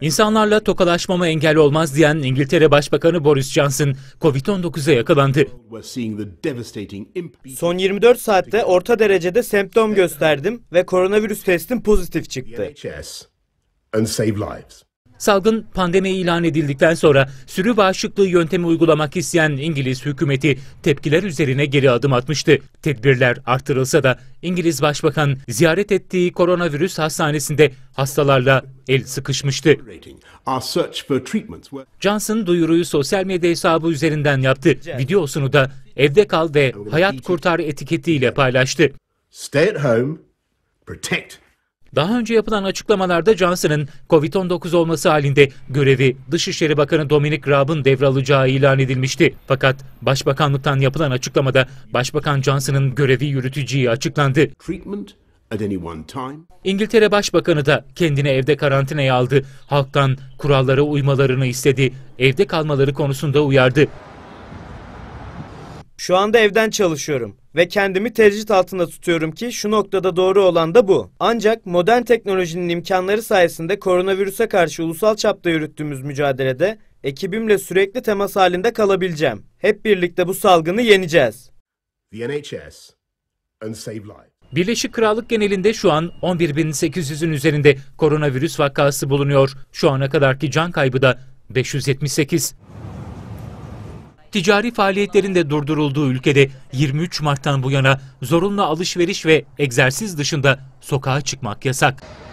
İnsanlarla tokalaşmama engel olmaz diyen İngiltere Başbakanı Boris Johnson COVID-19'a yakalandı. Son 24 saatte orta derecede semptom gösterdim ve koronavirüs testim pozitif çıktı. Salgın pandemi ilan edildikten sonra sürü bağışıklığı yöntemi uygulamak isteyen İngiliz hükümeti tepkiler üzerine geri adım atmıştı. Tedbirler artırılsa da İngiliz Başbakan ziyaret ettiği koronavirüs hastanesinde hastalarla el sıkışmıştı. Johnson duyuruyu sosyal medya hesabı üzerinden yaptı. Videosunu da evde kal ve hayat kurtar etiketiyle paylaştı. Stay at home, protect daha önce yapılan açıklamalarda Johnson'ın COVID-19 olması halinde görevi Dışişleri Bakanı Dominic Raab'ın devralacağı ilan edilmişti. Fakat Başbakanlıktan yapılan açıklamada Başbakan Johnson'ın görevi yürüteceği açıklandı. Treatment. İngiltere Başbakanı da kendini evde karantinaya aldı. Halktan kurallara uymalarını istedi. Evde kalmaları konusunda uyardı. Şu anda evden çalışıyorum ve kendimi tecrit altında tutuyorum ki şu noktada doğru olan da bu. Ancak modern teknolojinin imkanları sayesinde koronavirüse karşı ulusal çapta yürüttüğümüz mücadelede ekibimle sürekli temas halinde kalabileceğim. Hep birlikte bu salgını yeneceğiz. The NHS and save lives. Birleşik Krallık genelinde şu an 11.800'ün üzerinde koronavirüs vakası bulunuyor. Şu ana kadarki can kaybı da 578 ticari faaliyetlerinde durdurulduğu ülkede 23 Mart'tan bu yana zorunlu alışveriş ve egzersiz dışında sokağa çıkmak yasak.